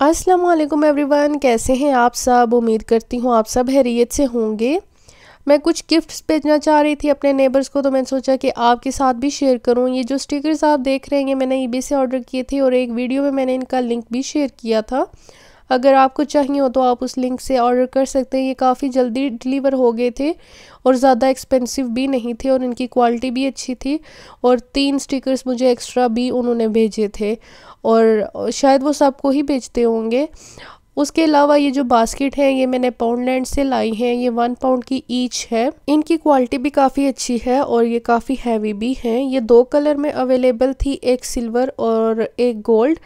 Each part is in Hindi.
अस्सलाम एवरीवन कैसे हैं आप सब उम्मीद करती हूँ आप सब हैरियत से होंगे मैं कुछ गिफ्ट्स भेजना चाह रही थी अपने नेबर्स को तो मैंने सोचा कि आपके साथ भी शेयर करूँ ये जो स्टिकर्स आप देख रहे हैं ये मैंने ईबी से ऑर्डर किए थे और एक वीडियो में मैंने इनका लिंक भी शेयर किया था अगर आपको चाहिए हो तो आप उस लिंक से ऑर्डर कर सकते हैं ये काफ़ी जल्दी डिलीवर हो गए थे और ज़्यादा एक्सपेंसिव भी नहीं थे और इनकी क्वालिटी भी अच्छी थी और तीन स्टिकर्स मुझे एक्स्ट्रा भी उन्होंने भेजे थे और शायद वो सबको ही भेजते होंगे उसके अलावा ये जो बास्केट हैं ये मैंने पाउंडलैंड से लाई हैं ये वन पाउंड की ईच है इनकी क्वालिटी भी काफ़ी अच्छी है और ये काफ़ी हैवी भी हैं ये दो कलर में अवेलेबल थी एक सिल्वर और एक गोल्ड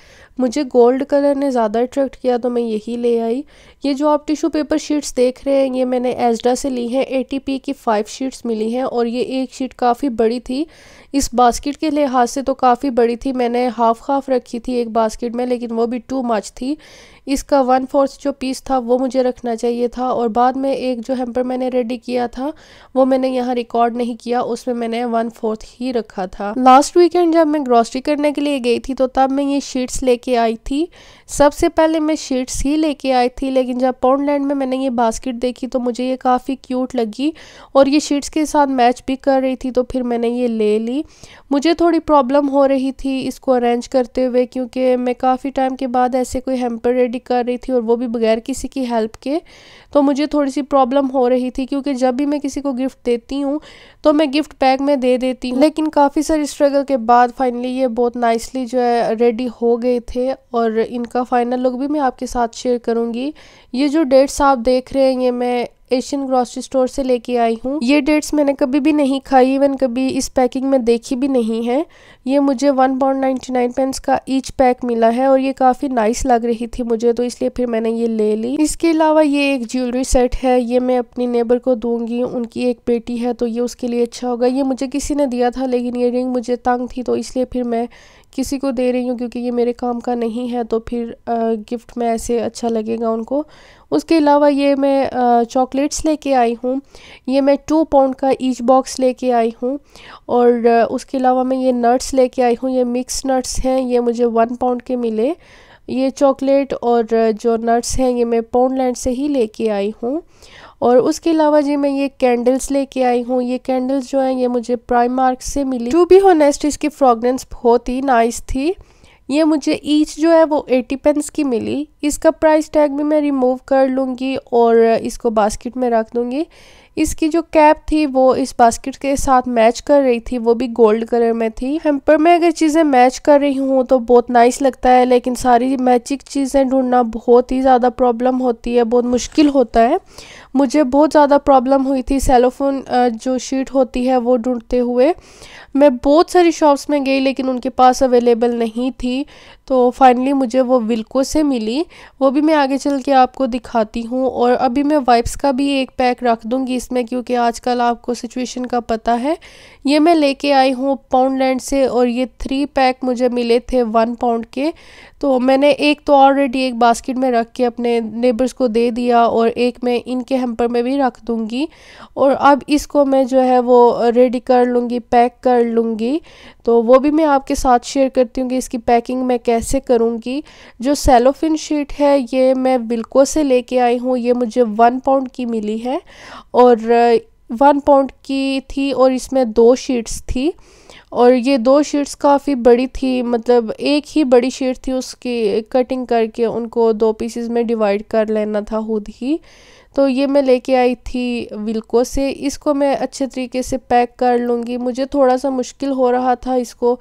मुझे गोल्ड कलर ने ज़्यादा अट्रैक्ट किया तो मैं यही ले आई ये जो आप टिशू पेपर शीट्स देख रहे हैं ये मैंने एजडा से ली हैं एटीपी की फ़ाइव शीट्स मिली हैं और ये एक शीट काफ़ी बड़ी थी इस बास्केट के लिहाज से तो काफ़ी बड़ी थी मैंने हाफ हाफ रखी थी एक बास्केट में लेकिन वो भी टू मच थी इसका वन फोर्थ जो पीस था वो मुझे रखना चाहिए था और बाद में एक जो हेम्पर मैंने रेडी किया था वो मैंने यहाँ रिकॉर्ड नहीं किया उसमें मैंने वन फोर्थ ही रखा था लास्ट वीकेंड जब मैं ग्रॉसरी करने के लिए गई थी तो तब मैं ये शीट्स लेके लेके आई थी सबसे पहले मैं शीट्स ही लेके आई थी लेकिन जब पॉन्ड लैंड में मैंने ये बास्केट देखी तो मुझे ये काफ़ी क्यूट लगी और ये शीट्स के साथ मैच भी कर रही थी तो फिर मैंने ये ले ली मुझे थोड़ी प्रॉब्लम हो रही थी इसको अरेंज करते हुए क्योंकि मैं काफ़ी टाइम के बाद ऐसे कोई हेम्पर रेडी कर रही थी और वो भी बगैर किसी की हेल्प के तो मुझे थोड़ी सी प्रॉब्लम हो रही थी क्योंकि जब भी मैं किसी को गिफ्ट देती हूँ तो मैं गिफ्ट पैक में दे देती हूँ लेकिन काफ़ी सारी स्ट्रगल के बाद फाइनली ये बहुत नाइसली जो है रेडी हो गए थे और इनका फाइनल लुक भी मैं आपके साथ शेयर करूँगी ये जो डेट्स आप देख रहे हैं ये मैं एशियन ग्रॉसरी स्टोर से लेके आई हूँ ये डेट्स मैंने कभी भी नहीं खाई इवन कभी इस पैकिंग में देखी भी नहीं है ये मुझे one pound ninety nine pence का ईच पैक मिला है और ये काफ़ी नाइस लग रही थी मुझे तो इसलिए फिर मैंने ये ले ली इसके अलावा ये एक ज्वेलरी सेट है ये मैं अपनी नेबर को दूंगी उनकी एक बेटी है तो ये उसके लिए अच्छा होगा ये मुझे किसी ने दिया था लेकिन ये रिंग मुझे तंग थी तो इसलिए फिर मैं किसी को दे रही हूँ क्योंकि ये मेरे काम का नहीं है तो फिर गिफ्ट में ऐसे अच्छा लगेगा उनको उसके अलावा ये मैं चॉकलेट प्लेट्स लेके आई हूँ ये मैं टू पाउंड का ईच बॉक्स लेके आई हूँ और उसके अलावा मैं ये नट्स लेके आई हूँ ये मिक्स नट्स हैं ये मुझे वन पाउंड के मिले ये चॉकलेट और जो नट्स हैं ये मैं पोंडलैंड से ही लेके आई हूँ और उसके अलावा जी मैं ये कैंडल्स लेके आई हूँ ये कैंडल्स जो हैं ये मुझे प्राइम मार्क से मिली टू बी होनेस्ट इसकी फ्रॉगनेंस बहुत ही नाइस थी ये मुझे ईच जो है वो एटी पेंस की मिली इसका प्राइस टैग भी मैं रिमूव कर लूँगी और इसको बास्केट में रख दूँगी इसकी जो कैप थी वो इस बास्केट के साथ मैच कर रही थी वो भी गोल्ड कलर में थी हेम्पर में अगर चीज़ें मैच कर रही हूँ तो बहुत नाइस लगता है लेकिन सारी मैचिक चीज़ें ढूंढना बहुत ही ज़्यादा प्रॉब्लम होती है बहुत मुश्किल होता है मुझे बहुत ज़्यादा प्रॉब्लम हुई थी सेलोफोन जो शीट होती है वो ढूंढते हुए मैं बहुत सारी शॉप्स में गई लेकिन उनके पास अवेलेबल नहीं थी तो फाइनली मुझे वो विल्को से मिली वो भी मैं आगे चल के आपको दिखाती हूँ और अभी मैं वाइप्स का भी एक पैक रख दूँगी इसमें क्योंकि आजकल आपको सिचुएशन का पता है ये मैं लेके आई हूँ पाउंडलैंड से और ये थ्री पैक मुझे मिले थे वन पाउंड के तो मैंने एक तो ऑलरेडी एक बास्केट में रख के अपने नेबर्स को दे दिया और एक मैं इनके हेम्पर में भी रख दूँगी और अब इसको मैं जो है वो रेडी कर लूँगी पैक कर कर लूँगी तो वो भी मैं आपके साथ शेयर करती हूँ कि इसकी पैकिंग मैं कैसे करूँगी जो सेलोफिन शीट है ये मैं बिल्को से लेके आई हूँ ये मुझे वन पाउंड की मिली है और वन uh, पाउंड की थी और इसमें दो शीट्स थी और ये दो शीट्स काफ़ी बड़ी थी मतलब एक ही बड़ी शीट थी उसकी कटिंग करके उनको दो पीसेस में डिवाइड कर लेना था खुद ही तो ये मैं लेके आई थी विल्को से इसको मैं अच्छे तरीके से पैक कर लूँगी मुझे थोड़ा सा मुश्किल हो रहा था इसको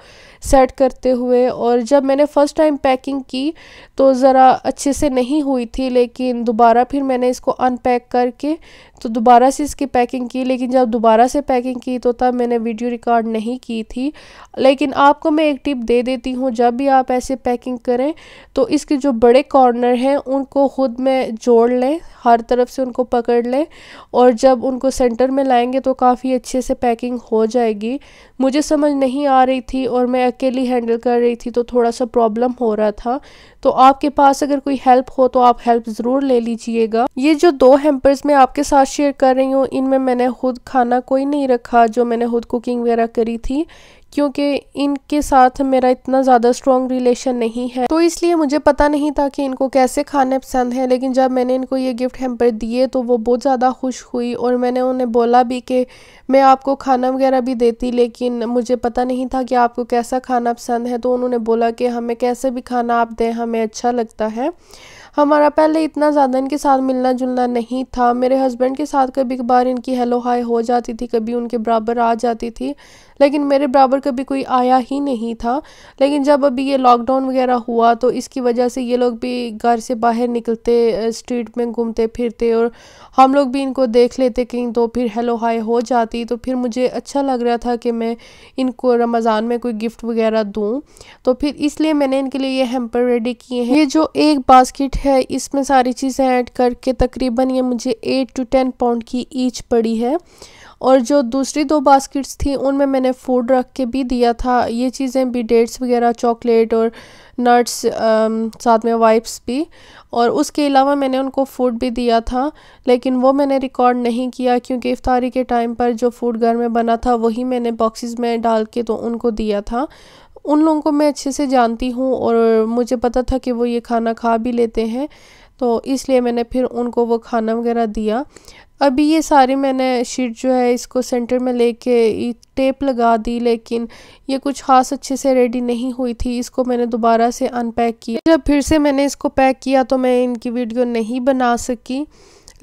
सेट करते हुए और जब मैंने फ़र्स्ट टाइम पैकिंग की तो ज़रा अच्छे से नहीं हुई थी लेकिन दोबारा फिर मैंने इसको अनपैक करके तो दोबारा से इसकी पैकिंग की लेकिन जब दोबारा से पैकिंग की तो तब मैंने वीडियो रिकॉर्ड नहीं की थी लेकिन आपको मैं एक टिप दे देती हूँ जब भी आप ऐसे पैकिंग करें तो इसके जो बड़े कॉर्नर हैं उनको खुद में जोड़ लें हर तरफ से से उनको पकड़ लें और जब उनको सेंटर में लाएंगे तो काफ़ी अच्छे से पैकिंग हो जाएगी मुझे समझ नहीं आ रही थी और मैं अकेली हैंडल कर रही थी तो थोड़ा सा प्रॉब्लम हो रहा था तो आपके पास अगर कोई हेल्प हो तो आप हेल्प ज़रूर ले लीजिएगा ये जो दो हेम्पर्स मैं आपके साथ शेयर कर रही हूँ इनमें मैंने खुद खाना कोई नहीं रखा जो मैंने खुद कुकिंग वगैरह करी थी क्योंकि इनके साथ मेरा इतना ज़्यादा स्ट्रॉन्ग रिलेशन नहीं है तो इसलिए मुझे पता नहीं था कि इनको कैसे खाने पसंद हैं लेकिन जब मैंने इनको ये गिफ्ट हेम्पर दिए तो वो बहुत ज़्यादा खुश हुई और मैंने उन्हें बोला भी कि मैं आपको खाना वगैरह भी देती लेकिन मुझे पता नहीं था कि आपको कैसा खाना पसंद है तो उन्होंने बोला कि हमें कैसे भी खाना आप दें हमें अच्छा लगता है हमारा पहले इतना ज़्यादा इनके साथ मिलना जुलना नहीं था मेरे हस्बैंड के साथ कभी कभार इनकी हेलो हाय हो जाती थी कभी उनके बराबर आ जाती थी लेकिन मेरे बराबर कभी कोई आया ही नहीं था लेकिन जब अभी ये लॉकडाउन वगैरह हुआ तो इसकी वजह से ये लोग भी घर से बाहर निकलते स्ट्रीट में घूमते फिरते और हम लोग भी इनको देख लेते कहीं तो फिर हेलो हाय हो जाती तो फिर मुझे अच्छा लग रहा था कि मैं इनको रमज़ान में कोई गिफ्ट वगैरह दूँ तो फिर इसलिए मैंने इनके लिए ये हेम्पर रेडी किए हैं ये जो एक बास्किट है इसमें सारी चीज़ें ऐड करके तकरीबन ये मुझे एट टू टेन पाउंड की ईच पड़ी है और जो दूसरी दो बास्केट्स थी उनमें मैंने फूड रख के भी दिया था ये चीज़ें भी डेट्स वगैरह चॉकलेट और नट्स um, साथ में वाइप्स भी और उसके अलावा मैंने उनको फूड भी दिया था लेकिन वो मैंने रिकॉर्ड नहीं किया क्योंकि इफ़ारी के टाइम पर जो फूड घर में बना था वही मैंने बॉक्सेस में डाल के तो उनको दिया था उन लोगों को मैं अच्छे से जानती हूँ और मुझे पता था कि वो ये खाना खा भी लेते हैं तो इसलिए मैंने फिर उनको वो खाना वगैरह दिया अभी ये सारी मैंने शीट जो है इसको सेंटर में लेके टेप लगा दी लेकिन ये कुछ खास अच्छे से रेडी नहीं हुई थी इसको मैंने दोबारा से अनपैक किया जब फिर से मैंने इसको पैक किया तो मैं इनकी वीडियो नहीं बना सकी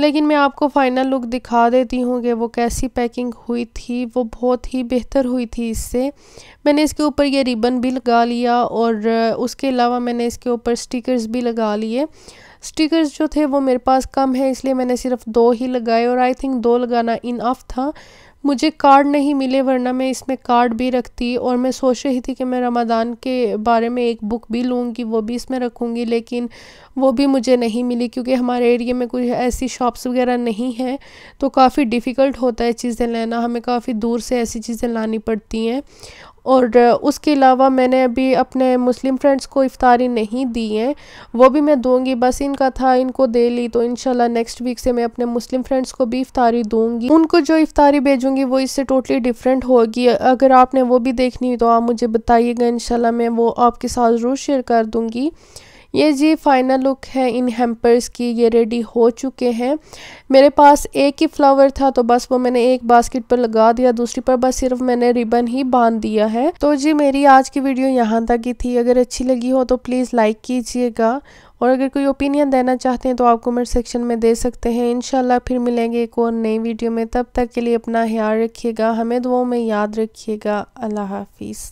लेकिन मैं आपको फ़ाइनल लुक दिखा देती हूँ कि वो कैसी पैकिंग हुई थी वो बहुत ही बेहतर हुई थी इससे मैंने इसके ऊपर ये रिबन भी लगा लिया और उसके अलावा मैंने इसके ऊपर स्टिकर्स भी लगा लिए स्टिकर्स जो थे वो मेरे पास कम है इसलिए मैंने सिर्फ दो ही लगाए और आई थिंक दो लगाना इनफ था मुझे कार्ड नहीं मिले वरना मैं इसमें कार्ड भी रखती और मैं सोच रही थी कि मैं रमादान के बारे में एक बुक भी लूँगी वो भी इसमें रखूँगी लेकिन वो भी मुझे नहीं मिली क्योंकि हमारे एरिया में कुछ ऐसी शॉप्स वगैरह नहीं हैं तो काफ़ी डिफ़िकल्ट होता है चीज़ें लेना हमें काफ़ी दूर से ऐसी चीज़ें लानी पड़ती हैं और उसके अलावा मैंने अभी अपने मुस्लिम फ्रेंड्स को इफ्तारी नहीं दी है वो भी मैं दूंगी बस इनका था इनको दे ली तो इनशाला नेक्स्ट वीक से मैं अपने मुस्लिम फ्रेंड्स को भी इफ्तारी दूंगी उनको जो इफ्तारी भेजूंगी वो इससे टोटली डिफरेंट होगी अगर आपने वो भी देखनी तो आप मुझे बताइएगा इनशाला मैं वो आपके साथ ज़रूर शेयर कर दूँगी ये जी फाइनल लुक है इन हेम्पर्स की ये रेडी हो चुके हैं मेरे पास एक ही फ्लावर था तो बस वो मैंने एक बास्केट पर लगा दिया दूसरी पर बस सिर्फ मैंने रिबन ही बांध दिया है तो जी मेरी आज की वीडियो यहाँ तक ही थी अगर अच्छी लगी हो तो प्लीज़ लाइक कीजिएगा और अगर कोई ओपिनियन देना चाहते हैं तो आप कमेंट सेक्शन में दे सकते हैं इनशाला फिर मिलेंगे एक और नई वीडियो में तब तक के लिए अपना ख्याल रखिएगा हमें दुआओं में याद रखिएगा अल्लाह हाफिज़